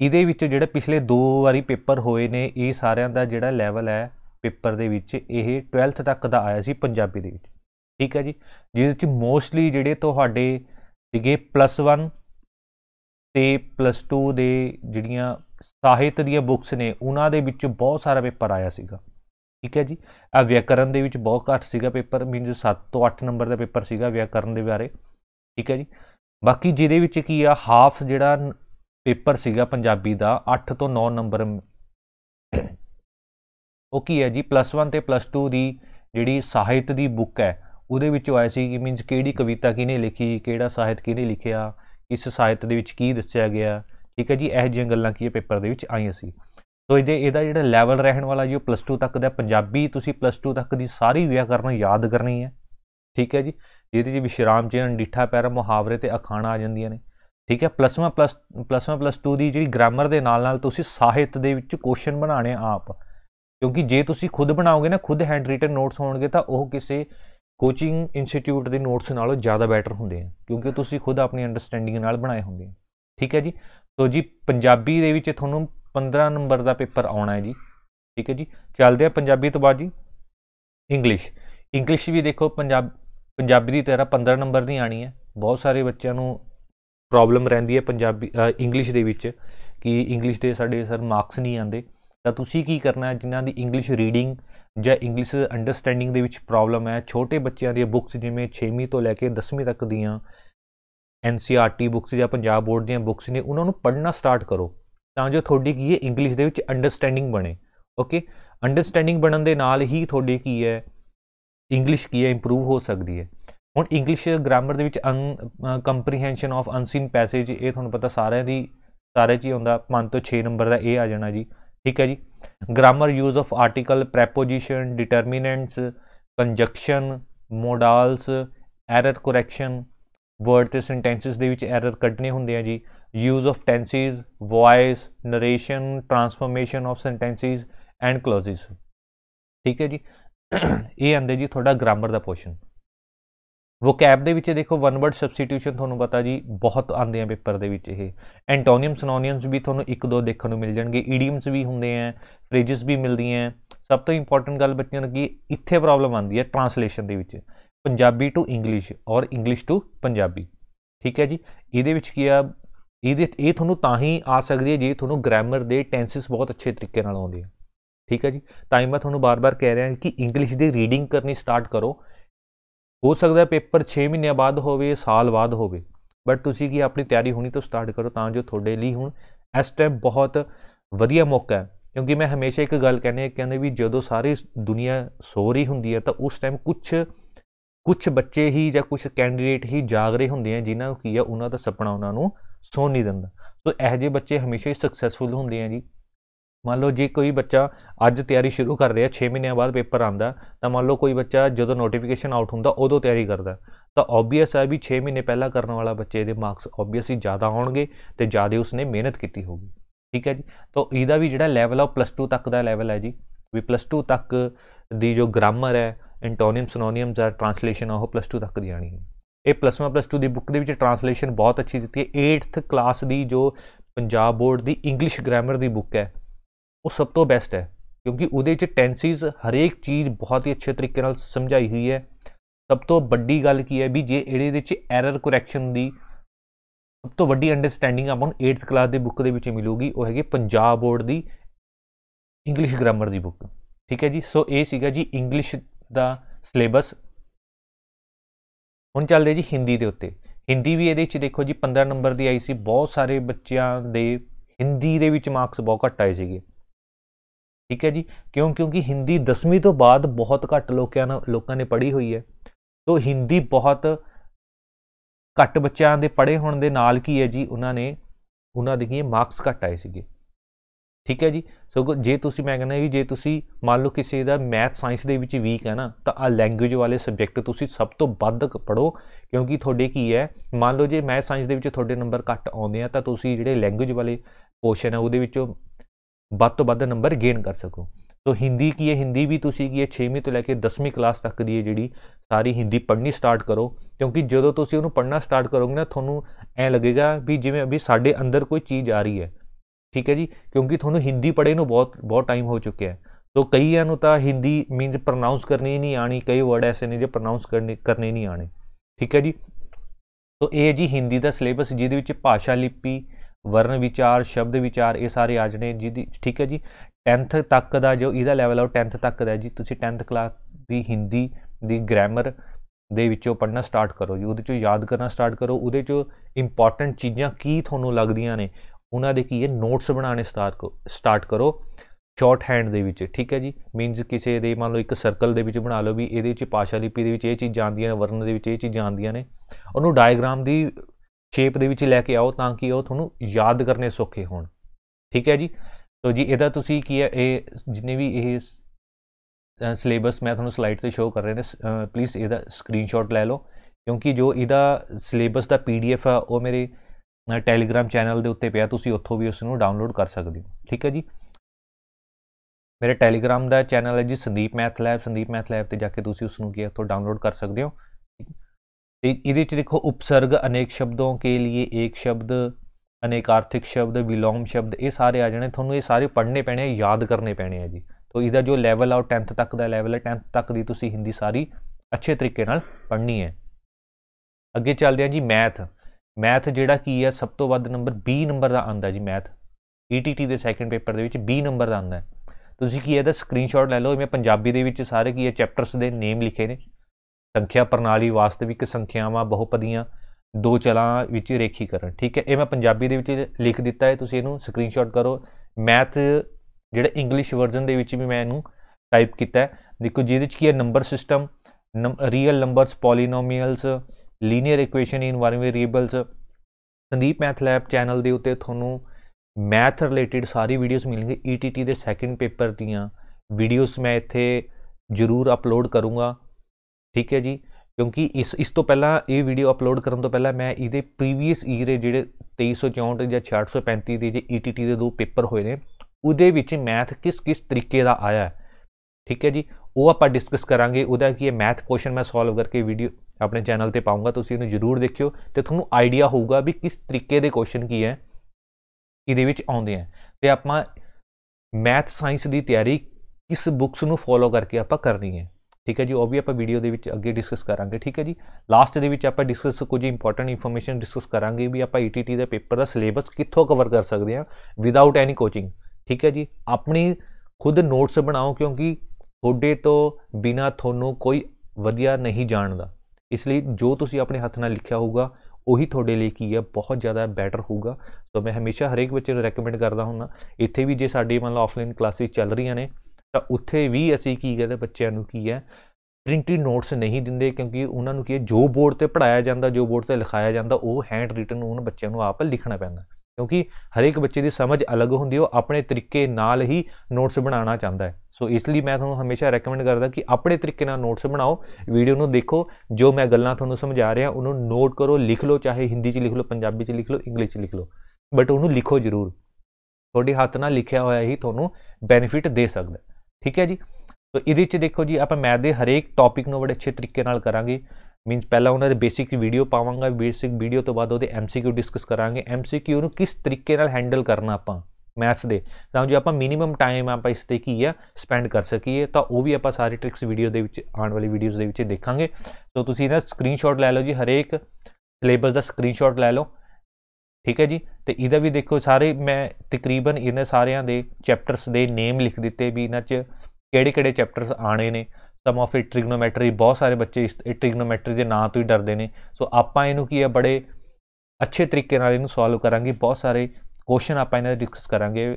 ਇਹਦੇ ਵਿੱਚ ਜਿਹੜੇ ਪਿਛਲੇ ਦੋ ਵਾਰੀ ਪੇਪਰ ਹੋਏ ਨੇ ਇਹ ਸਾਰਿਆਂ ਦਾ ਜਿਹੜਾ ਲੈਵਲ ਹੈ ਪੇਪਰ ਦੇ ਵਿੱਚ ਇਹ 12th ਤੱਕ ਦਾ ਆਇਆ ਸੀ ਪੰਜਾਬੀ ਦੇ ਵਿੱਚ ਠੀਕ ਹੈ ਜੀ ਜਿਹਦੇ ਵਿੱਚ ਮੋਸਟਲੀ ਜਿਹੜੇ ਤੁਹਾਡੇ ਸੀਗੇ +1 ਤੇ ਪਲੱਸ 2 ਦੇ ਜਿਹੜੀਆਂ ਸਾਹਿਤ ਦੀਆਂ ਬੁੱਕਸ ਨੇ ਉਹਨਾਂ ਦੇ ਵਿੱਚ ਬਹੁਤ ਸਾਰਾ ਪੇਪਰ ਆਇਆ ਸੀਗਾ ਠੀਕ ਹੈ ਜੀ ਆ ਵਿਆਕਰਨ ਦੇ ਵਿੱਚ ਬਹੁਤ ਘੱਟ ਸੀਗਾ ਪੇਪਰ ਮੀਨਸ 7 ਤੋਂ 8 ਨੰਬਰ ਦਾ ਪੇਪਰ ਸੀਗਾ ਵਿਆਕਰਨ ਦੇ ਬਾਰੇ ਠੀਕ ਹੈ ਜੀ ਬਾਕੀ ਜਿਹਦੇ ਵਿੱਚ ਕੀ ਆ ਹਾਫ ਜਿਹੜਾ ਪੇਪਰ ਸੀਗਾ ਪੰਜਾਬੀ ਦਾ 8 ਤੋਂ 9 ਨੰਬਰ ਉਹ ਕੀ ਹੈ ਜੀ ਪਲੱਸ 1 ਤੇ ਪਲੱਸ 2 ਦੀ ਜਿਹੜੀ ਸਾਹਿਤ ਦੀ ਬੁੱਕ ਹੈ ਉਹਦੇ ਵਿੱਚੋਂ ਆਇਆ ਸੀ ਕਿ ਮੀਨਸ ਕਿਹੜੀ ਕਵਿਤਾ ਕਿਹਨੇ ਲਿਖੀ ਕਿਹੜਾ ਸਾਹਿਤ ਕਿਹਨੇ ਲਿਖਿਆ ਇਸ ਸਾਹਿਤ ਦੇ ਵਿੱਚ ਕੀ ਦੱਸਿਆ ਗਿਆ ਠੀਕ ਹੈ ਜੀ ਇਹ ਜਿਹੀਆਂ ਗੱਲਾਂ ਕੀ ਪੇਪਰ ਦੇ ਵਿੱਚ ਆਈਆਂ ਸੀ ਸੋ ਇਹਦੇ ਇਹਦਾ ਜਿਹੜਾ ਲੈਵਲ ਰਹਿਣ ਵਾਲਾ ਜੀ ਉਹ ਪਲੱਸ 2 ਤੱਕ ਦਾ ਪੰਜਾਬੀ ਤੁਸੀਂ ਪਲੱਸ 2 ਤੱਕ ਦੀ ਸਾਰੀ ਵਿਆਕਰਨ ਯਾਦ ਕਰਨੀ ਹੈ ਠੀਕ ਹੈ ਜੀ ਜਿਹਦੇ ਜੀ ਵਿਸ਼ਰਾਮ ਚਿੰਨ ਡਿੱਠਾ ਪੈਰਾ ਮੁਹਾਵਰੇ ਤੇ ਅਖਾਣਾ ਆ ਜਾਂਦੀਆਂ ਨੇ ਠੀਕ ਹੈ ਪਲੱਸਵਾ ਪਲੱਸ ਪਲੱਸਵਾ ਪਲੱਸ 2 ਦੀ ਜਿਹੜੀ ਗ੍ਰਾਮਰ ਦੇ ਨਾਲ ਨਾਲ ਤੁਸੀਂ ਸਾਹਿਤ ਦੇ ਵਿੱਚ ਕੁਐਸਚਨ ਬਣਾਣੇ ਆਪ ਕਿਉਂਕਿ ਜੇ ਤੁਸੀਂ ਖੁਦ ਬਣਾਓਗੇ ਨਾ ਖੁਦ ਹੈਂਡ ਰਿਟਨ ਨੋਟਸ ਹੋਣਗੇ ਤਾਂ ਉਹ ਕਿਸੇ ਕੋਚਿੰਗ ਇੰਸਟੀਚਿਊਟ ਦੇ ਨੋਟਸ ਨਾਲੋਂ ਜ਼ਿਆਦਾ ਬੈਟਰ ਹੁੰਦੇ ਆ ਕਿਉਂਕਿ ਤੁਸੀਂ ਖੁਦ ਆਪਣੀ ਅੰਡਰਸਟੈਂਡਿੰਗ ਨਾਲ ਬਣਾਏ ਹੁੰਦੇ ਆ ਠੀਕ ਹੈ ਜੀ ਸੋ ਜੀ ਪੰਜਾਬੀ ਦੇ ਵਿੱਚ ਤੁਹਾਨੂੰ 15 ਨੰਬਰ ਦਾ ਪੇਪਰ ਆਉਣਾ ਹੈ ਜੀ ਠੀਕ ਹੈ ਜੀ ਚੱਲਦੇ ਆ ਪੰਜਾਬੀ ਤੋਂ ਬਾਅਦ ਜੀ ਇੰਗਲਿਸ਼ ਇੰਗਲਿਸ਼ ਵੀ ਦੇਖੋ ਪੰਜਾਬ ਪੰਜਾਬੀ ਦੀ ਤਰ੍ਹਾਂ 15 ਨੰਬਰ ਦੀ ਆਣੀ ਹੈ ਬਹੁਤ ਸਾਰੇ ਬੱਚਿਆਂ ਨੂੰ ਪ੍ਰੋਬਲਮ ਰਹਿੰਦੀ ਹੈ ਪੰਜਾਬੀ ਇੰਗਲਿਸ਼ ਦੇ ਵਿੱਚ ਕਿ ਇੰਗਲਿਸ਼ ਦੇ ਸਾਡੇ ਸਰ ਮਾਰਕਸ ਨਹੀਂ ਆਉਂਦੇ ਤਾਂ ਤੁਸੀਂ ਕੀ ਕਰਨਾ ਹੈ ਜਿਨ੍ਹਾਂ ਦੀ ਇੰਗਲਿਸ਼ ਰੀਡਿੰਗ ਜਾਂ ਇੰਗਲਿਸ਼ ਅੰਡਰਸਟੈਂਡਿੰਗ ਦੇ ਵਿੱਚ ਪ੍ਰੋਬਲਮ ਹੈ ਛੋਟੇ ਬੱਚਿਆਂ ਦੀਆਂ ਬੁੱਕਸ ਜਿਵੇਂ 6ਵੀਂ ਤੋਂ ਲੈ ਕੇ 10ਵੀਂ ਤੱਕ ਦੀਆਂ ਐਨਸੀਆਰਟੀ ਬੁੱਕਸ e ਜਾਂ ਪੰਜਾਬ ਬੋਰਡ ਦੀਆਂ ਬੁੱਕਸ ਨੇ ਉਹਨਾਂ ਨੂੰ ਪੜ੍ਹਨਾ ਸਟਾਰਟ ਕਰੋ ਤਾਂ ਜੋ ਤੁਹਾਡੀ ਕੀ ਹੈ ਇੰਗਲਿਸ਼ ਦੇ ਵਿੱਚ ਅੰਡਰਸਟੈਂਡਿੰਗ ਬਣੇ ਓਕੇ ਅੰਡਰਸਟੈਂਡਿੰਗ ਬਣਨ ਦੇ ਨਾਲ ਹੀ ਤੁਹਾਡੀ ਕੀ ਹੈ ਇੰਗਲਿਸ਼ ਕੀ ਹੈ ਇੰਪਰੂਵ ਹੋ ਸਕਦੀ ਹੈ ਹੁਣ ਇੰਗਲਿਸ਼ ਗ੍ਰਾਮਰ ਦੇ ਵਿੱਚ an comprehension of unseen passage ਇਹ ਤੁਹਾਨੂੰ ਪਤਾ ਸਾਰਿਆਂ ਦੀ ਸਾਰੇ ਚ ਹੀ ਹੁੰਦਾ 5 ਤੋਂ 6 ਨੰਬਰ ਦਾ ਇਹ ਆ ਜਾਣਾ ਜੀ ਠੀਕ ਹੈ ਜੀ grammar use of article preposition determinants conjunction modals error correction word ਤੇ ਸੈਂਟੈਂਸਸ ਦੇ ਵਿੱਚ ਐਰਰ ਕੱਢਨੇ ਹੁੰਦੇ ਆ ਜੀ use of tenses voice narration transformation of sentences and clauses ਠੀਕ ਹੈ ਜੀ ਇਹ ਆਂਦੇ ਜੀ ਤੁਹਾਡਾ ਗ੍ਰਾਮਰ ਦਾ ਪੋਰਸ਼ਨ ਵੋਕੈਬ ਦੇ ਵਿੱਚ ਦੇਖੋ ਵਨ ਵਰਡ ਸਬਸਟੀਟਿਊਸ਼ਨ ਤੁਹਾਨੂੰ ਪਤਾ ਜੀ ਬਹੁਤ ਆਉਂਦੇ ਆ ਪੇਪਰ ਦੇ ਵਿੱਚ ਇਹ ਐਂਟੋਨੀਮ ਸਿਨੋਨੀਮਸ ਵੀ ਤੁਹਾਨੂੰ ਇੱਕ ਦੋ ਦੇਖਣ ਨੂੰ ਮਿਲ ਜਾਣਗੇ ਈਡੀਅਮਸ ਵੀ ਹੁੰਦੇ ਆ ਫ੍ਰੇजेस ਵੀ ਮਿਲਦੀਆਂ ਸਭ ਤੋਂ ਇੰਪੋਰਟੈਂਟ ਗੱਲ ਬੱਚਿਆਂ ਨੂੰ ਕੀ ਇੱਥੇ ਪ੍ਰੋਬਲਮ ਆਉਂਦੀ ਹੈ ਟਰਾਂਸਲੇਸ਼ਨ ਦੇ ਵਿੱਚ ਪੰਜਾਬੀ ਟੂ ਇੰਗਲਿਸ਼ ਔਰ ਇੰਗਲਿਸ਼ ਟੂ ਪੰਜਾਬੀ ਠੀਕ ਹੈ ਜੀ ਇਹਦੇ ਵਿੱਚ ਕੀ ਆ ਇਹਦੇ ਇਹ ਤੁਹਾਨੂੰ ਤਾਂ ਹੀ ਆ ਸਕਦੀ ਹੈ ਜੇ ਤੁਹਾਨੂੰ ਗ੍ਰਾਮਰ ਦੇ ਟੈਂਸਸ ਬਹੁਤ ਅੱਛੇ ਤਰੀਕੇ ਨਾਲ ਆਉਂਦੇ ਆ ਠੀਕ ਹੈ ਜੀ ਤਾਂ ਹੀ ਮੈਂ ਤੁਹਾਨੂੰ ਬਾਰ-ਬਾਰ ਕਹਿ ਰਿਹਾ ਕਿ ਇੰਗਲਿਸ਼ ਦੀ ਰੀਡਿੰਗ ਕਰਨੀ ਸਟਾਰਟ ਕਰੋ ਹੋ ਸਕਦਾ ਪੇਪਰ 6 ਮਹੀਨਿਆਂ ਬਾਅਦ ਹੋਵੇ ਸਾਲ ਬਾਅਦ ਹੋਵੇ ਬਟ ਤੁਸੀਂ ਕੀ ਆਪਣੀ ਤਿਆਰੀ ਹੋਣੀ ਤੋਂ ਸਟਾਰਟ ਕਰੋ ਤਾਂ ਜੋ ਤੁਹਾਡੇ ਲਈ ਹੁਣ ਇਸ ਟਾਈਮ ਬਹੁਤ ਵਧੀਆ ਮੌਕਾ ਹੈ ਕਿਉਂਕਿ ਮੈਂ ਹਮੇਸ਼ਾ ਇੱਕ ਗੱਲ ਕਹਿੰਦੇ ਕਹਿੰਦੇ ਵੀ ਜਦੋਂ ਸਾਰੀ ਦੁਨੀਆ ਸੋ ਰਹੀ ਹੁੰਦੀ ਹੈ ਤਾਂ ਉਸ ਟਾਈਮ ਕੁਝ ਕੁਝ ਬੱਚੇ ਹੀ ਜਾਂ ਕੁਝ ਕੈਂਡੀਡੇਟ ਹੀ ਜਾਗ ਰਹੇ ਹੁੰਦੇ ਆ ਜਿਨ੍ਹਾਂ ਨੂੰ ਕੀ ਆ ਉਹਨਾਂ ਦਾ ਸੁਪਨਾ ਉਹਨਾਂ ਨੂੰ ਸੌਣ ਨਹੀਂ ਦਿੰਦਾ ਸੋ ਇਹ ਜਿਹੇ ਬੱਚੇ ਹਮੇਸ਼ਾ ਹੀ ਸਕਸੈਸਫੁਲ ਹੁੰਦੇ ਆ ਜੀ ਮੰਨ ਲਓ ਜੇ ਕੋਈ ਬੱਚਾ ਅੱਜ ਤਿਆਰੀ ਸ਼ੁਰੂ ਕਰ ਰਿਹਾ 6 ਮਹੀਨਿਆਂ ਬਾਅਦ ਪੇਪਰ ਆਂਦਾ ਤਾਂ ਮੰਨ ਲਓ ਕੋਈ ਬੱਚਾ ਜਦੋਂ ਨੋਟੀਫਿਕੇਸ਼ਨ ਆਊਟ ਹੁੰਦਾ ਉਦੋਂ ਤਿਆਰੀ ਕਰਦਾ ਤਾਂ ਆਬਵੀਅਸ ਹੈ ਵੀ 6 ਮਹੀਨੇ ਪਹਿਲਾਂ ਕਰਨ ਵਾਲਾ ਬੱਚੇ ਦੇ ਮਾਰਕਸ ਆਬਵੀਅਸਲੀ ਜ਼ਿਆਦਾ ਆਉਣਗੇ ਤੇ ਜ਼ਿਆਦਾ ਉਸਨੇ ਮਿਹਨਤ ਕੀਤੀ ਹੋਊਗੀ ਠੀਕ ਹੈ ਜੀ ਤਾਂ ਇਹਦਾ ਵੀ ਜਿਹੜਾ ਲੈਵਲ ਆ ਪਲੱਸ 2 ਤੱਕ ਦਾ ਲੈਵਲ ਹੈ ਜੀ ਵੀ ਪਲੱਸ 2 ਤੱਕ ਦੀ ਜੋ ਗ੍ਰਾਮਰ ਹੈ ਐਂਟੋਨਿਮ ਸਿਨੋਨਿਮਸ ਆ ਟ੍ਰਾਂਸਲੇਸ਼ਨ ਆ ਉਹ ਪਲੱਸ 2 ਤੱਕ ਦੀ ਆਣੀ ਹੈ ਇਹ ਪਲੱਸ 1 ਪਲੱਸ 2 ਦੀ ਬੁੱਕ ਦੇ ਵਿੱਚ ਟ੍ਰਾਂਸਲੇਸ਼ਨ ਬਹੁਤ ਅੱਛੀ ਦਿੱਤੀ ਹੈ 8th ਕਲਾਸ ਦੀ ਜੋ ਪੰਜਾਬ ਬੋਰਡ ਦੀ ਇੰਗਲਿਸ਼ ਗ੍ਰਾਮਰ ਦੀ ਬੁੱਕ ਹੈ ਉਹ ਸਭ ਤੋਂ ਬੈਸਟ ਹੈ ਕਿਉਂਕਿ ਉਹਦੇ ਵਿੱਚ ਟੈਂਸਿਸ ਹਰੇਕ ਚੀਜ਼ ਬਹੁਤ ਹੀ ਅੱਛੇ ਤਰੀਕੇ ਨਾਲ ਸਮਝਾਈ ਹੋਈ ਹੈ ਸਭ ਤੋਂ ਵੱਡੀ ਗੱਲ ਕੀ ਹੈ ਵੀ ਜੇ ਇਹਦੇ ਵਿੱਚ ਐਰਰ ਕਰੈਕਸ਼ਨ ਦੀ ਸਭ ਤੋਂ ਵੱਡੀ ਅੰਡਰਸਟੈਂਡਿੰਗ ਆਪਾਂ ਨੂੰ 8th ਕਲਾਸ ਦੇ ਬੁੱਕ ਦੇ ਵਿੱਚ ਮਿਲੂਗੀ ਉਹ ਹੈਗੀ ਪੰਜਾਬ ਬੋਰਡ ਦੀ ਇੰਗਲਿਸ਼ ਗ੍ਰਾਮਰ ਦੀ ਬੁੱਕ ਠੀਕ ਹੈ ਜੀ ਸੋ ਇਹ ਸੀਗਾ ਜੀ ਇੰਗਲਿਸ਼ ਦਾ ਸਿਲੇਬਸ ਹੁਣ ਚੱਲਦੇ ਜੀ ਹਿੰਦੀ ਦੇ ਉੱਤੇ ਹਿੰਦੀ ਵੀ ਇਹਦੇ ਵਿੱਚ ਦੇਖੋ ਜੀ 15 ਨੰਬਰ ਦੀ ਆਈ ਸੀ ਬਹੁਤ ਸਾਰੇ ਬੱਚਿਆਂ ਦੇ ਹਿੰਦੀ ਦੇ ਵਿੱਚ ਮਾਰਕਸ ਬਹੁਤ ਘੱਟ ਆਏ ਸੀਗੇ ਠੀਕ ਹੈ ਜੀ ਕਿਉਂ ਕਿਉਂਕਿ ਹਿੰਦੀ 10ਵੀਂ ਤੋਂ ਬਾਅਦ ਬਹੁਤ ਘੱਟ ਲੋਕਾਂ ਨੇ ਲੋਕਾਂ ਨੇ ਪੜ੍ਹੀ ਹੋਈ ਹੈ ਤੋਂ ਹਿੰਦੀ ਬਹੁਤ ਘੱਟ ਬੱਚਿਆਂ ਦੇ ਪੜ੍ਹੇ ਹੋਣ ਦੇ ਨਾਲ ਕੀ ਹੈ ਜੀ ਉਹਨਾਂ ਨੇ ਉਹਨਾਂ ਦੇ ਕੀ ਮਾਰਕਸ ਘੱਟ ਆਏ ਸੀਗੇ ਠੀਕ ਹੈ ਜੀ ਸੋ ਜੇ ਤੁਸੀਂ ਮੈਂ ਕਹਿੰਦਾ ਵੀ ਜੇ ਤੁਸੀਂ ਮੰਨ ਲਓ ਕਿਸੇ ਦਾ ਮੈਥ ਸਾਇੰਸ ਦੇ ਵਿੱਚ ਵੀਕ ਹੈ ਨਾ ਤਾਂ ਆ ਲੈਂਗੁਏਜ ਵਾਲੇ ਸਬਜੈਕਟ ਤੁਸੀਂ ਸਭ ਤੋਂ ਵੱਧ ਪੜੋ ਕਿਉਂਕਿ ਤੁਹਾਡੇ ਕੀ ਹੈ ਮੰਨ ਲਓ ਜੇ ਮੈਥ ਸਾਇੰਸ ਦੇ ਵਿੱਚ ਤੁਹਾਡੇ ਨੰਬਰ ਘੱਟ ਆਉਂਦੇ ਆ ਤਾਂ ਤੁਸੀਂ ਜਿਹੜੇ ਲੈਂਗੁਏਜ ਵਾਲੇ ਪੋਰਸ਼ਨ ਹੈ ਉਹਦੇ ਵਿੱਚੋਂ ਵੱਧ ਤੋਂ ਵੱਧ ਨੰਬਰ ਗੇਨ ਕਰ ਸਕੋ ਸੋ ਹਿੰਦੀ ਕੀ ਹੈ ਹਿੰਦੀ ਵੀ ਤੁਸੀਂ ਕੀ ਹੈ 6ਵੀਂ ਤੋਂ ਲੈ ਕੇ 10ਵੀਂ ਕਲਾਸ ਤੱਕ ਦੀ ਹੈ ਜਿਹੜੀ ਸਾਰੀ ਹਿੰਦੀ ਪੜ੍ਹਨੀ ਸਟਾਰਟ ਕਰੋ ਕਿਉਂਕਿ ਜਦੋਂ ਤੁਸੀਂ ਉਹਨੂੰ ਪੜ੍ਹਨਾ ਸਟਾਰਟ ਕਰੋਗੇ ਨਾ ਤੁਹਾਨੂੰ ਐ ਲੱਗੇਗਾ ਵੀ ਜਿਵੇਂ ਅਭੀ ਸਾਡੇ ਅੰਦਰ ਕੋਈ ਚੀਜ਼ ਆ ਰਹੀ ਹੈ ਠੀਕ ਹੈ ਜੀ ਕਿਉਂਕਿ ਤੁਹਾਨੂੰ ਹਿੰਦੀ ਪੜ੍ਹੇ ਨੂੰ ਬਹੁਤ ਬਹੁਤ ਟਾਈਮ ਹੋ ਚੁੱਕਿਆ ਹੈ ਸੋ ਕਈਆਂ ਨੂੰ ਤਾਂ ਹਿੰਦੀ ਮੀਨਸ ਪ੍ਰੋਨਾਂਸ ਕਰਨੀ ਨਹੀਂ ਆਣੀ ਕਈ ਵਰਡ ਐਸੇ ਨੇ ਜੋ ਪ੍ਰੋਨਾਂਸ ਕਰਨੇ ਕਰਨੇ ਨਹੀਂ ਆਣੇ ਠੀਕ ਹੈ ਜੀ ਸੋ ਇਹ ਜੀ ਹਿੰਦੀ ਦਾ ਸਿਲੇਬਸ ਜਿਹਦੇ ਵਿੱਚ ਭਾਸ਼ਾ ਲਿਪੀ ਵਰਨ ਵਿਚਾਰ ਸ਼ਬਦ ਵਿਚਾਰ ਇਹ ਸਾਰੇ ਆ ਜਣੇ ਜਿਹਦੀ ਠੀਕ ਹੈ ਜੀ 10th ਤੱਕ ਦਾ ਜੋ ਇਹਦਾ ਲੈਵਲ ਆ ਉਹ 10th ਤੱਕ ਦਾ ਜੀ ਤੁਸੀਂ 10th ਕਲਾਸ ਦੀ ਹਿੰਦੀ ਦੀ ਗ੍ਰਾਮਰ ਦੇ ਵਿੱਚੋਂ ਪੜਨਾ ਸਟਾਰਟ ਕਰੋ ਜੀ ਉਹਦੇ ਚੋਂ ਯਾਦ ਕਰਨਾ ਸਟਾਰਟ ਕਰੋ ਉਹਦੇ ਚੋਂ ਇੰਪੋਰਟੈਂਟ ਚੀਜ਼ਾਂ ਕੀ ਤੁਹਾਨੂੰ ਲੱਗਦੀਆਂ ਨੇ ਉਹਨਾਂ ਦੇ ਕੀ ਇਹ ਨੋਟਸ ਬਣਾਉਣੇ ਸਟਾਰਟ ਕਰੋ ਸਟਾਰਟ ਕਰੋ ਸ਼ਾਰਟ ਹੈਂਡ ਦੇ ਵਿੱਚ ਠੀਕ ਹੈ ਜੀ ਮੀਨਸ ਕਿਸੇ ਦੇ ਮੰਨ ਲਓ ਇੱਕ ਸਰਕਲ ਦੇ ਵਿੱਚ ਬਣਾ ਲਓ ਵੀ ਇਹਦੇ ਵਿੱਚ ਪਾਸ਼ਾ ਲਿਪੀ ਦੇ ਵਿੱਚ ਇਹ ਚੀਜ਼ਾਂ ਆਉਂਦੀਆਂ ਨੇ ਵਰਨ ਦੇ ਵਿੱਚ ਇਹ ਚੀਜ਼ਾਂ ਆਉਂਦੀਆਂ ਨੇ ਉਹਨੂੰ ਡਾਇਗਰਾਮ ਦੀ ਸ਼ੇਪ ਦੇ ਵਿੱਚ ਲੈ ਕੇ ਆਓ ਤਾਂ ਕਿ ਉਹ ਤੁਹਾਨੂੰ ਯਾਦ ਕਰਨੇ ਸੌਖੇ ਹੋਣ ਠੀਕ ਹੈ ਜੀ ਸੋ ਜੀ ਇਹਦਾ ਤੁਸੀਂ ਕੀ ਹੈ ਇਹ ਜਿੰਨੇ ਵੀ ਇਹ ਸਿਲੇਬਸ ਮੈਂ ਤੁਹਾਨੂੰ ਸਲਾਈਡ ਤੇ ਸ਼ੋਅ ਕਰ ਰਹੇ ਨੇ ਪਲੀਜ਼ ਇਹਦਾ ਸਕਰੀਨਸ਼ਾਟ ਲੈ ਲਓ ਕਿਉਂਕਿ ਜੋ ਇਹਦਾ ਸਿਲੇਬਸ ਦਾ ਪੀਡੀਐਫ ਆ ਉਹ ਮੇਰੇ ਟੈਲੀਗ੍ਰam ਚੈਨਲ ਦੇ ਉੱਤੇ ਪਿਆ ਤੁਸੀਂ ਉੱਥੋਂ ਵੀ ਉਸ ਨੂੰ ਡਾਊਨਲੋਡ ਕਰ ਸਕਦੇ ਹੋ ਠੀਕ ਹੈ ਜੀ ਮੇਰੇ ਟੈਲੀਗ੍ਰam ਦਾ ਚੈਨਲ ਹੈ ਜੀ Sandeep math lab Sandeep math lab ਤੇ ਜਾ ਕੇ ਤੁਸੀਂ ਉਸ ਨੂੰ ਕੀ ਹੈ ਉੱਥੋਂ ਡਾਊਨਲੋਡ ਕਰ ਸਕਦੇ ਹੋ ਇਹਦੇ ਚ ਉਪਸਰਗ ਅਨੇਕ अनेक ਕੇ ਲਈ ਇੱਕ ਸ਼ਬਦ ਅਨੇਕ ਅਨੇਕਾਰਥਿਕ ਸ਼ਬਦ ਵਿਲੋਮ ਸ਼ਬਦ ਇਹ ਸਾਰੇ ਆ ਜਾਣੇ ਤੁਹਾਨੂੰ ਇਹ ਸਾਰੇ ਪੜ੍ਹਨੇ ਪੈਣੇ ਆ ਯਾਦ ਕਰਨੇ ਪੈਣੇ ਆ ਜੀ ਤੋਂ ਇਹਦਾ ਜੋ ਲੈਵਲ ਆ ਉਹ 10th ਤੱਕ ਦਾ ਲੈਵਲ ਹੈ 10th ਤੱਕ ਦੀ ਤੁਸੀਂ ਹਿੰਦੀ ਸਾਰੀ ਅੱਛੇ ਤਰੀਕੇ ਨਾਲ ਪੜ੍ਹਨੀ ਹੈ ਅੱਗੇ ਚੱਲਦੇ ਆ ਜੀ ਮੈਥ ਮੈਥ ਜਿਹੜਾ ਕੀ ਹੈ ਸਭ ਤੋਂ ਵੱਧ ਨੰਬਰ 20 ਨੰਬਰ ਦਾ ਆਂਦਾ ਜੀ ਮੈਥ ETT ਦੇ ਸੈਕੰਡ ਪੇਪਰ ਦੇ ਵਿੱਚ 20 ਨੰਬਰ ਦਾ ਆਂਦਾ ਤੁਸੀਂ ਕੀ ਇਹਦਾ ਸਕਰੀਨਸ਼ਾਟ ਲੈ ਲਓ ਮੈਂ ਪੰਜਾਬੀ ਦੇ ਵਿੱਚ ਸਾਰੇ ਕੀ ਹੈ ਚੈਪਟਰਸ ਦੇ ਨੇਮ ਲਿਖੇ ਨੇ ਸੰਖਿਆ ਪ੍ਰਣਾਲੀ ਵਾਸਤਵਿਕ ਸੰਖਿਆਵਾਂ ਬਹੁਪਦੀਆਂ ਦੋ ਚਲਾਂ ਵਿੱਚ ਰੇਖੀਕਰਨ ਠੀਕ ਹੈ ਇਹ ਮੈਂ ਪੰਜਾਬੀ ਦੇ ਵਿੱਚ ਲਿਖ ਦਿੱਤਾ ਹੈ ਤੁਸੀਂ ਇਹਨੂੰ ਸਕਰੀਨਸ਼ਾਟ ਕਰੋ ਮੈਥ ਜਿਹੜਾ ਇੰਗਲਿਸ਼ ਵਰਜ਼ਨ ਦੇ ਵਿੱਚ ਵੀ ਮੈਂ ਇਹਨੂੰ ਟਾਈਪ ਕੀਤਾ ਹੈ ਦੇਖੋ ਜਿਹਦੇ ਵਿੱਚ ਕੀ ਹੈ number system real numbers polynomials linear equation in variables Sandeep math lab channel ਦੇ ਉੱਤੇ ਤੁਹਾਨੂੰ ਮੈਥ ਰਿਲੇਟਡ ਸਾਰੀ ਵੀਡੀਓਜ਼ ਮਿਲਣਗੇ ETT ਦੇ ਸੈਕੰਡ ਪੇਪਰ ਦੀਆਂ ਵੀਡੀਓਜ਼ ਮੈਂ ਇੱਥੇ ਜ਼ਰੂਰ ਅਪਲੋਡ ਕਰੂੰਗਾ ਠੀਕ ਹੈ ਜੀ ਕਿਉਂਕਿ ਇਸ ਇਸ ਤੋਂ ਪਹਿਲਾਂ ਇਹ ਵੀਡੀਓ ਅਪਲੋਡ ਕਰਨ ਤੋਂ ਪਹਿਲਾਂ ਮੈਂ ਇਹਦੇ ਪ੍ਰੀਵੀਅਸ ਈਅਰ ਜਿਹੜੇ 2364 ਜਾਂ 635 ਦੇ ਜੇ ETT ਦੇ ਦੋ ਪੇਪਰ ਹੋਏ ਨੇ ਉਹਦੇ ਵਿੱਚ ਮੈਥ ਕਿਸ ਕਿਸ ਤਰੀਕੇ ਦਾ ਆਇਆ ਠੀਕ ਹੈ ਜੀ ਉਹ ਆਪਾਂ ਡਿਸਕਸ ਕਰਾਂਗੇ ਉਹਦਾ ਕੀ ਹੈ ਮੈਥ ਕੁਐਸਚਨ ਮੈਂ ਸੋਲਵ ਕਰਕੇ ਵੀਡੀਓ ਆਪਣੇ ਚੈਨਲ ਤੇ ਪਾਉਂਗਾ ਤੁਸੀਂ ਇਹਨੂੰ ਜਰੂਰ ਦੇਖਿਓ ਤੇ ਤੁਹਾਨੂੰ ਆਈਡੀਆ ਹੋਊਗਾ ਵੀ ਕਿਸ ਤਰੀਕੇ ਦੇ ਕੁਐਸਚਨ ਕੀ ਹੈ ਇਹਦੇ ਵਿੱਚ ਆਉਂਦੇ ਆ ਤੇ ਆਪਾਂ ਮੈਥ ਸਾਇੰਸ ਦੀ ਤਿਆਰੀ ਕਿਸ ਬੁੱਕਸ ਨੂੰ ਫੋਲੋ ਕਰਕੇ ਆਪਾਂ ਕਰਨੀ ਹੈ ਠੀਕ ਹੈ ਜੀ ਉਹ ਵੀ ਆਪਾਂ ਵੀਡੀਓ ਦੇ ਵਿੱਚ ਅੱਗੇ ਡਿਸਕਸ ਕਰਾਂਗੇ ਠੀਕ ਹੈ ਜੀ ਲਾਸਟ ਦੇ ਵਿੱਚ ਆਪਾਂ ਡਿਸਕਸ ਕੁਝ ਇੰਪੋਰਟੈਂਟ ਇਨਫੋਰਮੇਸ਼ਨ ਡਿਸਕਸ ਕਰਾਂਗੇ ਵੀ ਆਪਾਂ ETT ਦੇ ਪੇਪਰ ਦਾ ਸਿਲੇਬਸ ਕਿੱਥੋਂ ਕਵਰ ਕਰ ਸਕਦੇ ਹਾਂ ਵਿਦਆਊਟ ਐਨੀ ਕੋਚਿੰਗ ਠੀਕ ਹੈ ਜੀ ਆਪਣੀ ਖੁਦ ਨੋਟਸ ਬਣਾਓ ਕਿਉਂਕਿ ਤੁਹਾਡੇ ਤੋਂ ਬਿਨਾ ਤੁਹਾਨੂੰ ਕੋਈ ਵਧੀਆ ਨਹੀਂ ਜਾਣਦਾ ਇਸ ਲਈ ਜੋ ਤੁਸੀਂ ਆਪਣੇ ਹੱਥ ਨਾਲ ਲਿਖਿਆ ਹੋਊਗਾ ਉਹੀ ਤੁਹਾਡੇ ਲਈ ਕੀ ਹੈ ਬਹੁਤ ਜ਼ਿਆਦਾ ਬੈਟਰ ਹੋਊਗਾ ਸੋ ਮੈਂ ਹਮੇਸ਼ਾ ਹਰੇਕ ਬੱਚੇ ਨੂੰ ਰეკਮੈਂਡ ਕਰਦਾ ਹੁੰਦਾ ਇੱਥੇ ਵੀ ਜੇ ਸਾਡੀ ਮੰਨ ਲਓ ਆਫਲਾਈਨ ਕਲਾਸਿਸ ਚੱਲ ਰਹੀਆਂ ਨੇ ਤਾਂ ਉੱਥੇ ਵੀ ਅਸੀਂ ਕੀ ਕਹਦੇ ਬੱਚਿਆਂ ਨੂੰ ਕੀ ਹੈ ਪ੍ਰਿੰਟਡ ਨੋਟਸ ਨਹੀਂ ਦਿੰਦੇ ਕਿਉਂਕਿ ਉਹਨਾਂ ਨੂੰ ਕੀ ਜੋ ਬੋਰਡ ਤੇ ਪੜਾਇਆ ਜਾਂਦਾ ਜੋ ਬੋਰਡ ਤੇ ਲਿਖਾਇਆ ਜਾਂਦਾ ਉਹ ਹੈਂਡ ਰਿਟਨ ਉਹਨਾਂ ਬੱਚਿਆਂ ਨੂੰ ਆਪ ਲਿਖਣਾ ਪੈਂਦਾ ਕਿਉਂਕਿ ਹਰੇਕ ਬੱਚੇ ਦੀ ਸਮਝ ਅਲੱਗ ਹੁੰਦੀ ਉਹ ਆਪਣੇ ਤਰੀਕੇ ਨਾਲ ਹੀ ਨੋਟਸ ਬਣਾਉਣਾ ਚਾਹੁੰਦਾ ਹੈ ਸੋ ਇਸ ਲਈ ਮੈਂ ਤੁਹਾਨੂੰ ਹਮੇਸ਼ਾ ਰეკਮੈਂਡ ਕਰਦਾ ਕਿ ਆਪਣੇ ਤਰੀਕੇ ਨਾਲ ਨੋਟਸ ਬਣਾਓ ਵੀਡੀਓ ਨੂੰ ਦੇਖੋ ਜੋ ਮੈਂ ਗੱਲਾਂ ਤੁਹਾਨੂੰ ਸਮਝਾ ਰਿਹਾ ਉਹਨੂੰ ਨੋਟ ਕਰੋ ਲਿਖ ਲਓ ਚਾਹੇ ਹਿੰਦੀ 'ਚ ਲਿਖ ਲਓ ਪੰਜਾਬੀ 'ਚ ਲਿਖ ਲਓ ਇੰਗਲਿਸ਼ 'ਚ ਲਿਖ ਲਓ ਬਟ ਉਹਨੂੰ ਲਿਖੋ ਜ਼ਰੂਰ ਤੁਹਾਡੇ ਹੱਥ ਨਾਲ ਲਿਖਿਆ ਹੋਇਆ ਹੀ ਤੁਹਾਨੂੰ ਬੈਨੀਫਿਟ ਦੇ ਸਕਦਾ ਠੀਕ ਹੈ ਜੀ ਸੋ ਇਹਦੇ ਵਿੱਚ ਦੇਖੋ ਜੀ ਆਪਾਂ ਮੈਥ ਦੇ ਹਰੇਕ ਟੌਪਿਕ ਨੂੰ ਬੜੇ ਅੱਛੇ ਤਰੀਕੇ ਨਾਲ ਕਰਾਂਗੇ ਮੀਨਸ ਪਹਿਲਾਂ ਉਹਨਾਂ ਦੇ ਬੇਸਿਕ ਵੀਡੀਓ ਪਾਵਾਂਗਾ ਬੇਸਿਕ ਵੀਡੀਓ ਤੋਂ ਬਾਅਦ ਉਹਦੇ ਐਮਸੀਕਿਊ ਡਿਸਕਸ ਕਰਾਂਗੇ ਐਮਸੀਕਿਊ ਨੂੰ ਕਿਸ ਤਰੀਕੇ ਨਾਲ ਹੈਂਡਲ ਕਰਨਾ ਆਪਾਂ ਮੈਥਸ ਦੇ ਤਾਂ ਜੇ ਆਪਾਂ ਮਿਨੀਮਮ ਟਾਈਮ ਆਪਾਂ ਇਸ ਤੇ ਕੀ ਆ ਸਪੈਂਡ ਕਰ ਸਕੀਏ ਤਾਂ ਉਹ ਵੀ ਆਪਾਂ ਸਾਰੇ ਟ੍ਰਿਕਸ ਵੀਡੀਓ ਦੇ ਵਿੱਚ ਆਉਣ ਵਾਲੀ ਵੀਡੀਓਜ਼ ਦੇ ਵਿੱਚ ਦੇਖਾਂਗੇ ਸੋ ਤੁਸੀਂ ਇਹਦਾ ਸਕਰੀਨਸ਼ਾਟ ਲੈ ਲਓ ਜੀ ਹਰੇਕ ਸਿਲੇਬਸ ਦਾ ਸਕਰੀਨਸ਼ਾਟ ਲੈ ਲਓ ਠੀਕ ਹੈ ਜੀ ਤੇ ਇਹਦਾ ਵੀ ਦੇਖੋ ਸਾਰੇ ਮੈਂ ਤਕਰੀਬਨ ਇਹਨਾਂ ਸਾਰਿਆਂ ਦੇ ਚੈਪਟਰਸ ਦੇ ਨੇਮ ਲਿਖ ਦਿੱਤੇ ਵੀ ਇਹਨਾਂ 'ਚ ਕਿਹੜੇ-ਕਿਹੜੇ ਚੈਪਟਰਸ ਆਣੇ ਨੇ ਸਮ ਆਫ ਇਟ ਟ੍ਰਿਗਨੋਮੈਟਰੀ ਬਹੁਤ ਸਾਰੇ ਬੱਚੇ ਇਸ ਟ੍ਰਿਗਨੋਮੈਟਰੀ ਦੇ ਨਾਂ ਤੋਂ ਹੀ ਡਰਦੇ ਨੇ ਸੋ ਆਪਾਂ ਇਹਨੂੰ ਕੀ ਹੈ ਬੜੇ ਅੱਛੇ ਤਰੀਕੇ ਨਾਲ ਇਹਨੂੰ ਸੋਲਵ ਕਰਾਂਗੇ ਬਹੁਤ ਸਾਰੇ ਕੁਐਸਚਨ ਆਪਾਂ ਇਹਨਾਂ ਦੇ ਡਿਸਕਸ ਕਰਾਂਗੇ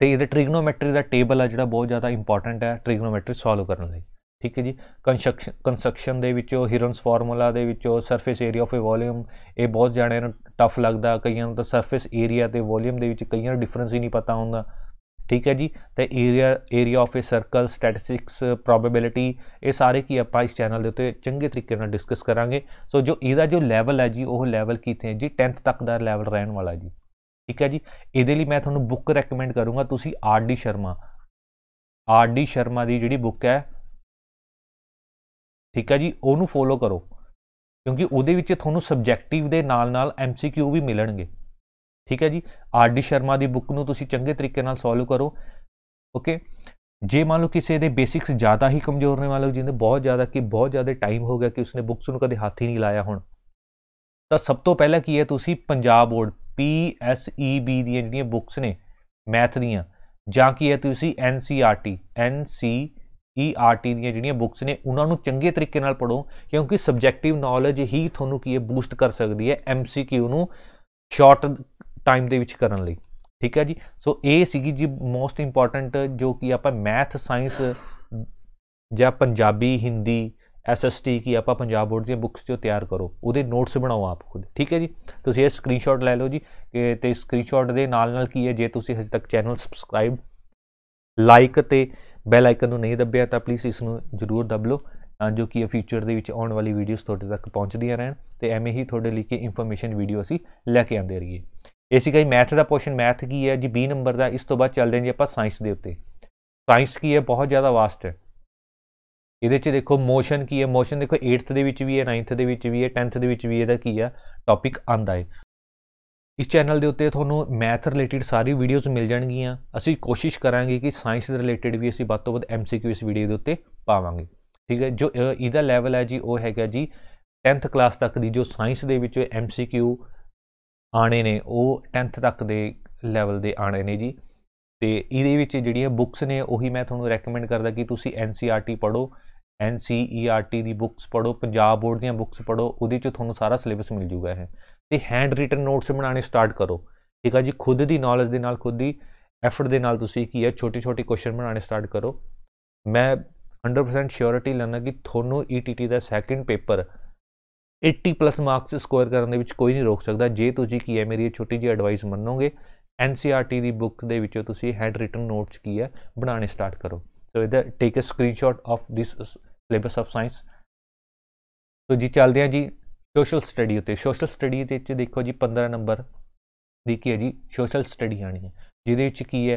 ਤੇ ਇਹਦੇ ਟ੍ਰਿਗਨੋਮੈਟਰੀ ਦਾ ਟੇਬਲ ਆ ਜਿਹੜਾ ਬਹੁਤ ਜ਼ਿਆਦਾ ਇੰਪੋਰਟੈਂਟ ਹੈ ਟ੍ਰਿਗਨੋਮੈਟਰੀ ਸੋਲਵ ਕਰਨ ਲਈ ਠੀਕ ਹੈ ਜੀ ਕੰਸਟਰਕਸ਼ਨ ਕੰਸਟਰਕਸ਼ਨ ਦੇ ਵਿੱਚੋਂ ਹਿਰਨਸ ਫਾਰਮੂਲਾ ਦੇ ਵਿੱਚੋਂ surface area of a volume ਇਹ ਬਹੁਤ ਜਾਣੇ ਨੂੰ ਟਫ ਲੱਗਦਾ ਕਈਆਂ ਨੂੰ ਤਾਂ ਸਰਫੇਸ ਏਰੀਆ ਤੇ ਵੋਲਿਊਮ ਦੇ ਵਿੱਚ ਕਈਆਂ ਨੂੰ ਡਿਫਰੈਂਸ ਹੀ ਨਹੀਂ ਪਤਾ ਹੁੰਦਾ ਠੀਕ ਹੈ ਜੀ ਤੇ area area of a circle statistics probability ਇਹ ਸਾਰੇ ਕੀ ਆਪਾਂ ਇਸ ਚੈਨਲ ਦੇ ਉੱਤੇ ਚੰਗੇ ਤਰੀਕੇ ਨਾਲ ਡਿਸਕਸ ਕਰਾਂਗੇ ਸੋ ਜੋ ਇਹਦਾ ਜੋ ਲੈਵਲ ਹੈ ਜੀ ਉਹ ਲੈਵਲ ਕੀਤੇ ਜੀ 10th ਤੱਕ ਦਾ ਲੈਵਲ ਰਹਿਣ ਵਾਲਾ ਜੀ ਠੀਕ ਹੈ ਜੀ ਇਹਦੇ ਲਈ ਮੈਂ ਤੁਹਾਨੂੰ ਬੁੱਕ ਰეკਮੈਂਡ ਕਰੂੰਗਾ ਤੁਸੀਂ R D Sharma R D Sharma ਦੀ ਜਿਹੜੀ ਬੁੱਕ ਹੈ ਠੀਕ ਹੈ ਜੀ ਉਹਨੂੰ ਫੋਲੋ ਕਰੋ ਕਿਉਂਕਿ ਉਹਦੇ ਵਿੱਚ ਤੁਹਾਨੂੰ ਸਬਜੈਕਟਿਵ ਦੇ ਨਾਲ-ਨਾਲ ਐਮਸੀਕਿਊ ਵੀ ਮਿਲਣਗੇ ਠੀਕ ਹੈ ਜੀ ਆਰ ਡੀ ਸ਼ਰਮਾ ਦੀ ਬੁੱਕ ਨੂੰ ਤੁਸੀਂ ਚੰਗੇ ਤਰੀਕੇ ਨਾਲ ਸੋਲਵ ਕਰੋ ਓਕੇ ਜੇ ਮੰਨ ਲਓ ਕਿਸੇ ਦੇ ਬੇਸਿਕਸ ਜ਼ਿਆਦਾ ਹੀ ਕਮਜ਼ੋਰ ਨੇ ਮੰਨ ਲਓ ਜਿਹਨੇ ਬਹੁਤ ਜ਼ਿਆਦਾ ਕਿ ਬਹੁਤ ਜ਼ਿਆਦਾ ਟਾਈਮ ਹੋ ਗਿਆ ਕਿ ਉਸਨੇ ਬੁੱਕਸ ਨੂੰ ਕਦੇ ਹੱਥ ਹੀ ਨਹੀਂ ਲਾਇਆ ਹੁਣ ਤਾਂ ਸਭ ਤੋਂ ਪਹਿਲਾਂ ਕੀ ਹੈ ਤੁਸੀਂ ਪੰਜਾਬ ਬੋਰਡ PSEB ਦੀਆਂ ਜਿਹੜੀਆਂ ਬੁੱਕਸ ਨੇ ਮੈਥ ਦੀਆਂ ਜਾਂ ਕੀ ਹੈ ਤੁਸੀਂ ਐਨ ਸੀ ਈਆਰਟੀ e ਦੀਆਂ ਜਿਹੜੀਆਂ ਬੁੱਕਸ ਨੇ ਉਹਨਾਂ ਨੂੰ ਚੰਗੇ ਤਰੀਕੇ ਨਾਲ ਪੜੋ ਕਿਉਂਕਿ ਸਬਜੈਕਟਿਵ ਨੌਲੇਜ ਹੀ ਤੁਹਾਨੂੰ ਕੀ ਹੈ ਬੂਸਟ ਕਰ ਸਕਦੀ ਹੈ ਐਮਸੀਕਿਊ ਨੂੰ ਸ਼ਾਰਟ ਟਾਈਮ ਦੇ ਵਿੱਚ ਕਰਨ ਲਈ ਠੀਕ ਹੈ ਜੀ ਸੋ ਇਹ ਸੀਗੀ ਜੀ ਮੋਸਟ ਇੰਪੋਰਟੈਂਟ ਜੋ ਕਿ ਆਪਾਂ ਮੈਥ ਸਾਇੰਸ ਜਾਂ ਪੰਜਾਬੀ ਹਿੰਦੀ ਐਸਐਸਟੀ ਕੀ ਆਪਾਂ ਪੰਜਾਬ ਬੋਰਡ ਦੀਆਂ ਬੁੱਕਸ ਜੋ ਤਿਆਰ ਕਰੋ ਉਹਦੇ ਨੋਟਸ ਬਣਾਓ ਆਪ ਖੁਦ ਠੀਕ ਹੈ ਜੀ ਤੁਸੀਂ ਇਹ ਸਕਰੀਨਸ਼ਾਟ ਲੈ ਲਓ ਜੀ ਤੇ ਸਕਰੀਨਸ਼ਾਟ ਦੇ ਨਾਲ ਨਾਲ ਕੀ ਹੈ ਜੇ ਤੁਸੀਂ ਹਜੇ ਤੱਕ ਚੈਨਲ ਸਬਸਕ੍ਰਾਈਬ ਲਾਈਕ ਤੇ ਬੈਲ ਆਈਕਨ ਨੂੰ ਨਹੀਂ ਦੱਬਿਆ ਤਾਂ ਪਲੀਜ਼ ਇਸ ਨੂੰ ਜ਼ਰੂਰ ਦੱਬ ਲਓ ਤਾਂ ਜੋ ਕਿ ਫਿਊਚਰ ਦੇ ਵਿੱਚ ਆਉਣ ਵਾਲੀ ਵੀਡੀਓਜ਼ ਤੁਹਾਡੇ ਤੱਕ ਪਹੁੰਚਦੀਆਂ ਰਹਿਣ ਤੇ ਐਵੇਂ ਹੀ ਤੁਹਾਡੇ ਲਈ ਕੀ ਇਨਫੋਰਮੇਸ਼ਨ ਵੀਡੀਓ ਅਸੀਂ ਲੈ ਕੇ ਆਉਂਦੇ ਰਹੀਏ ਬੇਸਿਕਲੀ ਮੈਥ ਦਾ ਪੋਰਸ਼ਨ ਮੈਥ ਕੀ ਹੈ ਜੀ 20 ਨੰਬਰ ਦਾ ਇਸ ਤੋਂ ਬਾਅਦ ਚੱਲਦੇ ਹਾਂ ਜੀ ਆਪਾਂ ਸਾਇੰਸ ਦੇ ਉੱਤੇ ਸਾਇੰਸ ਕੀ ਹੈ ਬਹੁਤ ਜ਼ਿਆਦਾ ਵਾਸਟ ਹੈ ਇਹਦੇ 'ਚ ਦੇਖੋ ਮੋਸ਼ਨ ਕੀ ਹੈ ਮੋਸ਼ਨ ਦੇਖੋ 8th ਦੇ ਵਿੱਚ ਵੀ ਹੈ 9th ਦੇ ਵਿੱਚ ਵੀ ਹੈ 10th ਦੇ ਵਿੱਚ ਵੀ ਇਹਦਾ ਕੀ ਆ ਟੌਪਿਕ ਆਂਦਾ ਹੈ ਇਸ ਚੈਨਲ ਦੇ ਉੱਤੇ ਤੁਹਾਨੂੰ ਮੈਥ ਰਿਲੇਟਡ ਸਾਰੀ ਵੀਡੀਓਜ਼ ਮਿਲ ਜਾਣਗੀਆਂ ਅਸੀਂ ਕੋਸ਼ਿਸ਼ ਕਰਾਂਗੇ ਕਿ ਸਾਇੰਸ ਦੇ ਰਿਲੇਟਡ ਵੀ ਅਸੀਂ ਵੱਧ ਤੋਂ ਵੱਧ ਐਮਸੀਕਿਊ ਇਸ ਵੀਡੀਓ ਦੇ ਉੱਤੇ ਪਾਵਾਂਗੇ ਠੀਕ ਹੈ ਜੋ ਇਹਦਾ ਲੈਵਲ ਹੈ ਜੀ ਉਹ ਹੈਗਾ ਜੀ 10th ਕਲਾਸ ਤੱਕ ਦੀ ਜੋ ਸਾਇੰਸ ਦੇ ਵਿੱਚ ਐਮਸੀਕਿਊ ਆਣੇ ਨੇ ਉਹ 10th ਤੱਕ ਦੇ ਲੈਵਲ ਦੇ ਆਣੇ ਨੇ ਜੀ ਤੇ ਇਹਦੇ ਵਿੱਚ ਜਿਹੜੀਆਂ ਬੁੱਕਸ ਨੇ ਉਹੀ ਮੈਂ ਤੁਹਾਨੂੰ ਰეკਮੈਂਡ ਕਰਦਾ ਕਿ ਤੁਸੀਂ ਐਨਸੀਆਰਟੀ ਪੜੋ ਐਨਸੀਈਆਰਟੀ ਦੀ ਬੁੱਕਸ ਪੜੋ ਪੰਜਾਬ ਬੋਰਡ ਦੀਆਂ ਬੁੱਕਸ ਪੜੋ ਉਹਦੇ ਚ ਤੁਹਾਨੂੰ ਸਾਰਾ ਸਿਲੇਬਸ ਮਿਲ ਜੂਗਾ ਇਹ ਤੇ ਹੈਂਡ ਰਿਟਨ ਨੋਟਸ ਬਣਾਣੇ ਸਟਾਰਟ ਕਰੋ ਠੀਕ ਆ ਜੀ ਖੁਦ ਦੀ ਨੌਲੇਜ ਦੇ ਨਾਲ ਖੁਦ ਦੀ ਐਫਰਟ ਦੇ ਨਾਲ ਤੁਸੀਂ ਕੀ ਹੈ ਛੋਟੇ ਛੋਟੇ ਕੁਐਸਚਨ ਬਣਾਣੇ ਸਟਾਰਟ ਕਰੋ ਮੈਂ 100% ਸ਼ੋਰਿਟੀ ਲੈਣਾ ਕਿ ਤੁਹਾਨੂੰ ETT ਦਾ second paper 80 plus marks score ਕਰਨ ਦੇ ਵਿੱਚ ਕੋਈ ਨਹੀਂ ਰੋਕ ਸਕਦਾ ਜੇ ਤੁਸੀਂ ਕੀ ਹੈ ਮੇਰੀ ਇਹ ਛੋਟੀ ਜੀ ਐਡਵਾਈਸ ਮੰਨੋਗੇ NCERT ਦੀ ਬੁੱਕ ਦੇ ਵਿੱਚੋਂ ਤੁਸੀਂ ਹੈਂਡ ਰਿਟਨ ਨੋਟਸ ਕੀ ਹੈ ਬਣਾਣੇ ਸਟਾਰਟ ਕਰੋ ਸੋ ਇਹਦਾ take a screenshot of this syllabus of science so ਜੀ ਚੱਲਦੇ ਆ ਜੀ ਸੋਸ਼ਲ ਸਟੱਡੀ ਉਤੇ ਸੋਸ਼ਲ ਸਟੱਡੀ ਦੇ ਵਿੱਚ ਦੇਖੋ ਜੀ 15 ਨੰਬਰ ਦੀ ਕੀ ਹੈ ਜੀ ਸੋਸ਼ਲ ਸਟੱਡੀ ਆਣੀ ਹੈ ਜਿਹਦੇ ਵਿੱਚ ਕੀ ਹੈ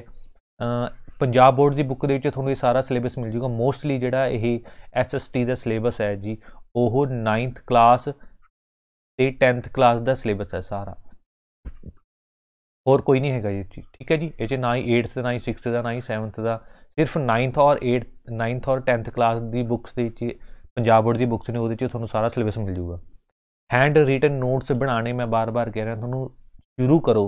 ਪੰਜਾਬ ਬੋਰਡ ਦੀ ਬੁੱਕ ਦੇ ਵਿੱਚ ਤੁਹਾਨੂੰ ਇਹ ਸਾਰਾ ਸਿਲੇਬਸ ਮਿਲ ਜੂਗਾ ਮੋਸਟਲੀ ਜਿਹੜਾ ਇਹ ਐਸਐਸਟੀ ਦਾ ਸਿਲੇਬਸ ਹੈ ਜੀ ਉਹ 9th ਕਲਾਸ ਤੇ 10th ਕਲਾਸ ਦਾ ਸਿਲੇਬਸ ਹੈ ਸਾਰਾ ਹੋਰ ਕੋਈ ਨਹੀਂ ਹੈਗਾ ਇਹ ਚੀਜ਼ ਠੀਕ ਹੈ ਜੀ ਇਹ ਚ ਨਾ ਹੀ 8th ਨਾ ਹੀ 6th ਦਾ ਨਾ ਹੀ 7th ਦਾ ਸਿਰਫ 9th ਔਰ 8th 9th ਔਰ 10th ਕਲਾਸ ਦੀ ਬੁੱਕਸ ਦੇ ਵਿੱਚ ਪੰਜਾਬ ਬੋਰਡ ਦੀ ਬੁੱਕਸ ਨੇ ਉਹਦੇ ਵਿੱਚ ਤੁਹਾਨੂੰ ਸਾਰਾ ਸਿਲੇਬਸ ਮਿਲ ਜੂਗਾ ਹੈਂਡ ਰਿਟਨ ਨੋਟਸ ਬਣਾਣੇ ਮੈਂ ਬਾਰ-ਬਾਰ ਕਹਿ ਰਿਹਾ ਤੁਹਾਨੂੰ ਸ਼ੁਰੂ ਕਰੋ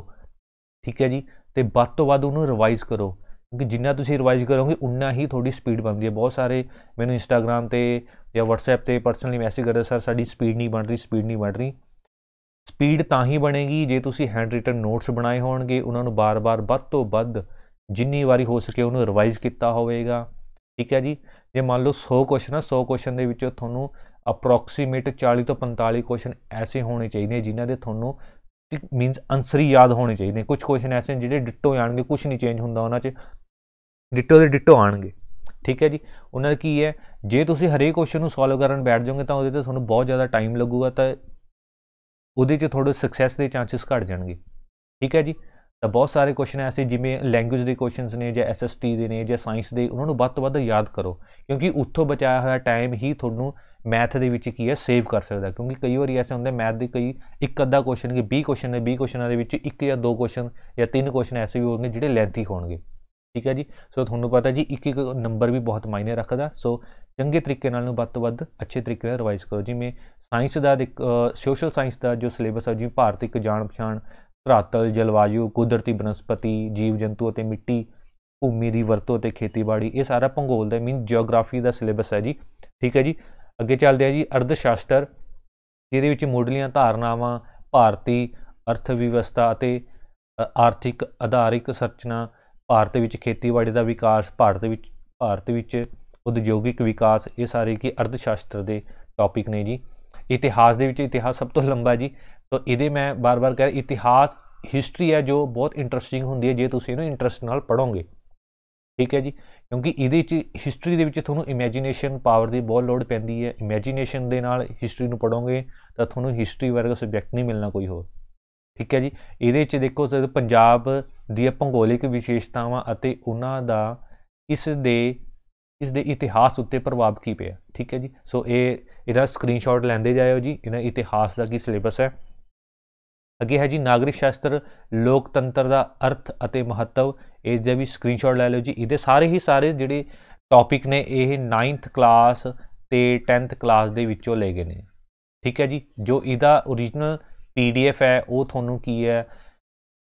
ਠੀਕ ਹੈ ਜੀ ਤੇ ਵੱਧ ਤੋਂ ਵੱਧ ਉਹਨੂੰ ਰਿਵਾਈਜ਼ ਕਰੋ ਕਿਉਂਕਿ ਜਿੰਨਾ ਤੁਸੀਂ ਰਿਵਾਈਜ਼ ਕਰੋਗੇ ਉਨਾ ਹੀ ਤੁਹਾਡੀ ਸਪੀਡ ਬਣਦੀ ਹੈ ਬਹੁਤ ਸਾਰੇ ਮੈਨੂੰ ਇੰਸਟਾਗ੍ਰam ਤੇ ਜਾਂ WhatsApp ਤੇ ਪਰਸਨਲੀ ਮੈਸੇਜ ਕਰਦੇ ਸਰ ਸਾਡੀ ਸਪੀਡ ਨਹੀਂ ਬਣ ਰਹੀ ਸਪੀਡ ਨਹੀਂ ਬਣ ਰਹੀ ਸਪੀਡ ਤਾਂ ਹੀ ਬਣੇਗੀ ਜੇ ਤੁਸੀਂ ਹੈਂਡ ਰਿਟਨ ਨੋਟਸ ਬਣਾਏ ਹੋਣਗੇ ਉਹਨਾਂ ਨੂੰ ਬਾਰ-ਬਾਰ ਵੱਧ ਤੋਂ ਵੱਧ ਜਿੰਨੀ ਵਾਰੀ ਹੋ ਸਕੇ ਉਹਨੂੰ ਰਿਵਾਈਜ਼ ਕੀਤਾ ਹੋਵੇਗਾ ਠੀਕ ਹੈ ਜੀ ਜੇ ਮੰਨ ਲਓ 100 ਕੁਐਸਚਨ ਆ 100 ਕੁਐਸਚਨ ਦੇ ਵਿੱਚੋਂ ਤੁਹਾਨੂੰ ਅਪਰੋਕਸੀਮੇਟ 40 ਤੋਂ 45 ਕੁਐਸਚਨ ਐਸੇ ਹੋਣੇ ਚਾਹੀਦੇ ਜਿਨ੍ਹਾਂ ਦੇ ਤੁਹਾਨੂੰ ਮੀਨਸ ਅਨਸਰੀ ਹੀ ਯਾਦ ਹੋਣੇ ਚਾਹੀਦੇ ਕੁਝ ਕੁਐਸਚਨ ਐਸੇ ਜਿਹੜੇ ਡਿੱਟੋ ਆਣਗੇ ਕੁਝ ਨਹੀਂ ਚੇਂਜ ਹੁੰਦਾ ਉਹਨਾਂ 'ਚ ਡਿੱਟੋ ਦੇ ਡਿੱਟੋ ਆਣਗੇ ਠੀਕ ਹੈ ਜੀ ਉਹਨਾਂ ਦਾ ਕੀ ਹੈ ਜੇ ਤੁਸੀਂ ਹਰੇਕ ਕੁਐਸਚਨ ਨੂੰ ਸੋਲਵ ਕਰਨ ਬੈਠ ਜਾਓਗੇ ਤਾਂ ਉਹਦੇ ਤੇ ਤੁਹਾਨੂੰ ਬਹੁਤ ਜ਼ਿਆਦਾ ਟਾਈਮ ਲੱਗੂਗਾ ਤਾਂ ਉਹਦੇ 'ਚ ਤੁਹਾਡੇ ਸਕਸੈਸ ਦੇ ਚਾਂਸਸ ਘਟ ਜਾਣਗੇ ਠੀਕ ਹੈ ਜੀ ਤਾਂ ਬਹੁਤ ਸਾਰੇ ਕੁਐਸਚਨ ਐਸੇ ਜਿਵੇਂ ਲੈਂਗੁਏਜ ਦੇ ਕੁਐਸਚਨਸ ਨੇ ਜਾਂ ਐਸਐਸਟੀ ਦੇ ਨੇ ਜਾਂ ਸਾਇੰਸ ਦੇ ਉਹਨਾਂ ਨੂੰ ਵੱਧ ਤੋਂ ਵੱਧ ਯਾਦ ਕਰੋ ਕਿਉਂਕਿ ਉੱਥੋਂ ਬਚਾਇਆ ਹੋਇਆ ਟਾਈਮ ਹੀ ਤੁਹਾਨੂੰ ਮੈਥ ਦੇ ਵਿੱਚ ਕੀ ਹੈ ਸੇਵ ਕਰ ਸਕਦਾ ਕਿਉਂਕਿ ਕਈ ਵਾਰੀ ਐਸੇ ਹੁੰਦੇ ਮੈਥ ਦੇ ਕਈ ਇੱਕ ਅੱਧਾ ਕੁਐਸਚਨ ਕਿ 20 ਕੁਐਸਚਨ ਨੇ 20 ਕੁਐਸਚਨਾਂ ਦੇ ਵਿੱਚ ਇੱਕ ਜਾਂ ਦੋ ਕੁਐਸਚਨ ਜਾਂ ਤਿੰਨ ਕੁਐਸਚਨ ਐਸੇ ਵੀ ਹੋਣਗੇ ਜਿਹੜੇ ਲੈਂਥੀ ਹੋਣਗੇ ਠੀਕ ਹੈ ਜੀ ਸੋ ਤੁਹਾਨੂੰ ਪਤਾ ਜੀ ਇੱਕ ਇੱਕ ਨੰਬਰ ਵੀ ਬਹੁਤ ਮਾਇਨੇ ਰੱਖਦਾ ਸੋ ਚੰਗੇ ਤਰੀਕੇ ਨਾਲ ਨੂੰ ਵੱਧ ਤੋਂ ਵੱਧ ਅੱਛੇ ਤਰੀਕੇ ਨਾਲ ਰਿਵਾਈਜ਼ ਕਰੋ ਜਿਵੇਂ ਸਾਇੰਸ ਦਾ ਸੋਸ਼ਲ ਸਾਇੰਸ ਦਾ ਜੋ ਸਿਲੇਬਸ ਹੈ ਜਿਵੇਂ ਭਾਰਤ ਇੱਕ ਜਾਣ ਪਛਾਣ ਧਰਾਤਲ ਜਲਵਾਯੂ ਕੁਦਰਤੀ ਬਨਸਪਤੀ ਜੀਵ ਜੰਤੂ ਅਤੇ ਮਿੱਟੀ ਭੂਮੀ ਦੀ ਵਰਤੋਂ ਅਤੇ ਖੇਤੀਬਾੜੀ ਇਹ ਸਾਰਾ ਭੂਗੋਲ ਦਾ ਮੀਨ ਜੀਓਗ੍ਰਾਫੀ ਦਾ ਸਿਲੇਬਸ ਹੈ ਜੀ ਠੀਕ ਹੈ ਜੀ ਅੱਗੇ ਚੱਲਦੇ ਆ ਜੀ ਅਰਧ ਸ਼ਾਸਤਰ ਜਿਹਦੇ ਵਿੱਚ ਮੋਢਲੀਆਂ ਧਾਰਨਾਵਾਂ ਭਾਰਤੀ ਅਰਥ ਵਿਵਸਥਾ ਅਤੇ ਆਰਥਿਕ ਆਧਾਰਿਕ ਸਰਚਨਾ ਭਾਰਤ ਵਿੱਚ ਖੇਤੀਬਾੜੀ ਦਾ ਵਿਕਾਸ ਭਾਰਤ ਵਿੱਚ ਭਾਰਤ ਵਿੱਚ ਉਦਯੋਗਿਕ ਵਿਕਾਸ ਇਹ ਸਾਰੇ ਕੀ ਅਰਧ ਸ਼ਾਸਤਰ ਦੇ ਟੌਪਿਕ ਨੇ ਜੀ ਇਤਿਹਾਸ ਦੇ ਵਿੱਚ ਇਤਿਹਾਸ ਸਭ ਤੋਂ ਲੰਬਾ ਜੀ ਸੋ ਇਹਦੇ ਮੈਂ ਬਾਰ-ਬਾਰ ਕਹਿ ਇਤਿਹਾਸ ਹਿਸਟਰੀ ਹੈ ਜੋ ਬਹੁਤ ਇੰਟਰਸਟਿੰਗ ਹੁੰਦੀ ਹੈ ਜੇ ਤੁਸੀਂ ਇਹਨੂੰ ਇੰਟਰਸਟ ਨਾਲ ਪੜੋਗੇ ਠੀਕ ਹੈ ਜੀ ਕਿਉਂਕਿ ਇਹਦੇ ਵਿੱਚ ਹਿਸਟਰੀ ਦੇ ਵਿੱਚ ਤੁਹਾਨੂੰ ਇਮੇਜਿਨੇਸ਼ਨ ਪਾਵਰ ਦੀ ਬਹੁਤ ਲੋੜ ਪੈਂਦੀ ਹੈ ਇਮੇਜਿਨੇਸ਼ਨ ਦੇ ਨਾਲ ਹਿਸਟਰੀ ਨੂੰ ਪੜੋਗੇ ਤਾਂ ਤੁਹਾਨੂੰ ਹਿਸਟਰੀ ਵਰਗਾ ਸਬਜੈਕਟ ਨਹੀਂ ਮਿਲਣਾ ਕੋਈ ਹੋਰ ਠੀਕ ਹੈ ਜੀ ਇਹਦੇ ਵਿੱਚ ਦੇਖੋ ਪੰਜਾਬ ਦੀਆਂ ਭੂਗੋਲਿਕ ਵਿਸ਼ੇਸ਼ਤਾਵਾਂ ਅਤੇ ਉਹਨਾਂ ਦਾ ਇਸ ਦੇ ਇਸ ਦੇ ਇਤਿਹਾਸ ਉੱਤੇ ਪ੍ਰਭਾਵ ਕੀ ਪਿਆ ਠੀਕ ਹੈ ਜੀ ਸੋ ਇਹ ਇਹਦਾ ਸਕਰੀਨਸ਼ਾਟ ਲੈਂਦੇ ਜਾਇਓ ਜੀ ਇਹਨਾਂ ਇਤਿਹਾਸ ਦਾ ਕੀ ਸਿਲੇਬਸ ਹੈ ਅੱਗੇ ਹੈ ਜੀ ਨਾਗਰਿਕ ਸ਼ਾਸਤਰ ਲੋਕਤੰਤਰ ਦਾ ਅਰਥ ਅਤੇ ਮਹੱਤਵ ਇਸ ਦਾ ਵੀ ਸਕਰੀਨਸ਼ਾਟ ਲੈ ਲਓ ਜੀ ਇਹਦੇ ਸਾਰੇ ਹੀ ਸਾਰੇ ਜਿਹੜੇ ਟੌਪਿਕ ਨੇ ਇਹ 9th ਕਲਾਸ ਤੇ 10th ਕਲਾਸ ਦੇ ਵਿੱਚੋਂ ਲੈ ਗਏ ਨੇ ਠੀਕ ਹੈ ਜੀ ਜੋ ਇਹਦਾ origignal PDF ਹੈ ਉਹ ਤੁਹਾਨੂੰ ਕੀ ਹੈ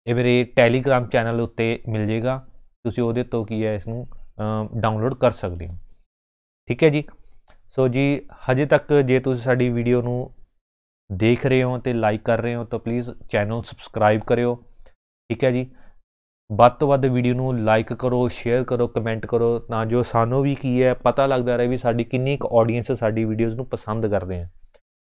ਇਹ ਮੇਰੇ Telegram ਚੈਨਲ ਉੱਤੇ ਮਿਲ ਜੇਗਾ ਤੁਸੀਂ ਉਹਦੇ ਤੋਂ ਕੀ ਹੈ ਇਸ ਨੂੰ ਡਾਊਨਲੋਡ ਕਰ ਸਕਦੇ ਹੋ ਠੀਕ ਹੈ ਜੀ ਸੋ ਜੀ ਹਜੇ ਤੱਕ ਜੇ ਤੁਸੀਂ ਸਾਡੀ ਵੀਡੀਓ ਨੂੰ ਦੇਖ ਰਹੇ ਹੋ ਤੇ ਲਾਈਕ ਕਰ ਰਹੇ ਹੋ ਤਾਂ ਪਲੀਜ਼ ਚੈਨਲ ਸਬਸਕ੍ਰਾਈਬ ਕਰਿਓ ਠੀਕ ਹੈ ਜੀ ਵੱਧ ਤੋਂ ਵੱਧ ਵੀਡੀਓ ਨੂੰ ਲਾਈਕ ਕਰੋ ਸ਼ੇਅਰ ਕਰੋ ਕਮੈਂਟ ਕਰੋ ਤਾਂ ਜੋ ਸਾਨੂੰ ਵੀ ਕੀ ਹੈ ਪਤਾ ਲੱਗਦਾ ਰਹੇ ਵੀ ਸਾਡੀ ਕਿੰਨੀ ਇੱਕ ਆਡੀਅנס ਸਾਡੀ ਵੀਡੀਓਜ਼ ਨੂੰ ਪਸੰਦ ਕਰਦੇ ਆ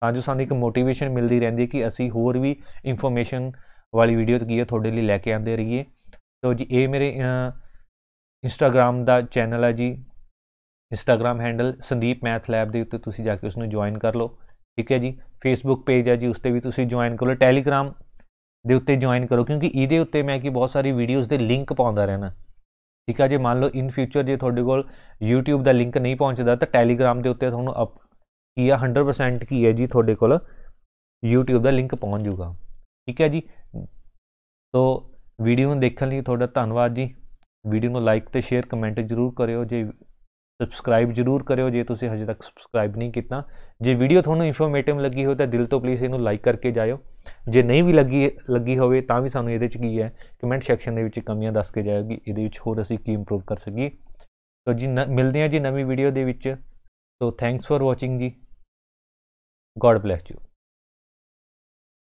ਤਾਂ ਜੋ ਸਾਨੂੰ ਇੱਕ ਮੋਟੀਵੇਸ਼ਨ ਮਿਲਦੀ ਰਹਿੰਦੀ ਹੈ ਕਿ ਅਸੀਂ ਹੋਰ ਵੀ ਇਨਫੋਰਮੇਸ਼ਨ ਵਾਲੀ ਵੀਡੀਓ ਕੀ ਹੈ ਤੁਹਾਡੇ ਲਈ ਲੈ ਕੇ ਆਂਦੇ ਰਹੀਏ ਸੋ ਜੀ ਇਹ ਮੇਰੇ ਇੰਸਟਾਗ੍ਰam ਦਾ ਚੈਨਲ ਹੈ ਜੀ Instagram handle Sandeep math lab ਦੇ ਉੱਤੇ ਤੁਸੀਂ ਜਾ ਕੇ ਉਸ ਨੂੰ ਜੁਆਇਨ ਕਰ ਲਓ ਠੀਕ ਹੈ ਜੀ ਫੇਸਬੁੱਕ ਪੇਜ ਹੈ ਜੀ ਉਸ ਤੇ ਵੀ ਤੁਸੀਂ ਜੁਆਇਨ ਕਰ ਲਓ ਟੈਲੀਗ੍ਰam ਦੇ ਉੱਤੇ ਜੁਆਇਨ ਕਰੋ ਕਿਉਂਕਿ ਇਹਦੇ ਉੱਤੇ ਮੈਂ ਕਿ ਬਹੁਤ ਸਾਰੀ ਵੀਡੀਓਜ਼ ਦੇ ਲਿੰਕ ਪਾਉਂਦਾ ਰਹਿਣਾ ਠੀਕ ਆ ਜੇ ਮੰਨ ਲਓ ਇਨ ਫਿਊਚਰ ਜੇ ਤੁਹਾਡੇ ਕੋਲ YouTube ਦਾ ਲਿੰਕ ਨਹੀਂ ਪਹੁੰਚਦਾ ਤਾਂ Telegram ਦੇ ਉੱਤੇ ਤੁਹਾਨੂੰ ਅਪ ਕੀ ਆ 100% ਕੀ ਹੈ ਜੀ ਤੁਹਾਡੇ ਕੋਲ YouTube ਦਾ ਲਿੰਕ ਪਹੁੰਚ ਜਾਊਗਾ ਠੀਕ ਹੈ ਜੀ ਸੋ ਵੀਡੀਓ ਨੂੰ ਦੇਖਣ ਲਈ ਤੁਹਾਡਾ ਧੰਨਵਾਦ ਜੀ ਵੀਡੀਓ ਨੂੰ ਲਾਈਕ ਤੇ ਸ਼ੇਅਰ ਕਮੈਂਟ ਜ਼ਰੂਰ ਕਰਿਓ ਜੇ ਸਬਸਕ੍ਰਾਈਬ ਜ਼ਰੂਰ ਕਰਿਓ ਜੇ ਤੁਸੀਂ ਹਜੇ ਤੱਕ ਸਬਸਕ੍ਰਾਈਬ ਨਹੀਂ ਕੀਤਾ ਜੇ ਵੀਡੀਓ ਤੁਹਾਨੂੰ ਇਨਫੋਰਮੇਟਿਵ ਲੱਗੀ ਹੋ ਤਾਂ ਦਿਲ ਤੋਂ ਪਲੀਜ਼ ਇਹਨੂੰ ਲਾਈਕ ਕਰਕੇ ਜਾਇਓ ਜੇ ਨਹੀਂ ਵੀ ਲੱਗੀ ਲੱਗੀ ਹੋਵੇ ਤਾਂ ਵੀ ਸਾਨੂੰ ਇਹਦੇ 'ਚ ਕੀ ਹੈ ਕਮੈਂਟ ਸੈਕਸ਼ਨ ਦੇ ਵਿੱਚ ਕਮੀਆਂ ਦੱਸ ਕੇ ਜਾਇਓ ਕਿ ਇਹਦੇ ਵਿੱਚ ਹੋਰ ਅਸੀਂ ਕੀ ਇੰਪਰੂਵ ਕਰ ਸਕੀਏ ਸੋ ਜੀ ਮਿਲਦੇ ਹਾਂ ਜੀ ਨਵੀਂ ਵੀਡੀਓ ਦੇ ਵਿੱਚ ਸੋ ਥੈਂਕਸ ਫॉर ਵਾਚਿੰਗ ਜੀ ਗੋਡ ਬlesਸ ਯੂ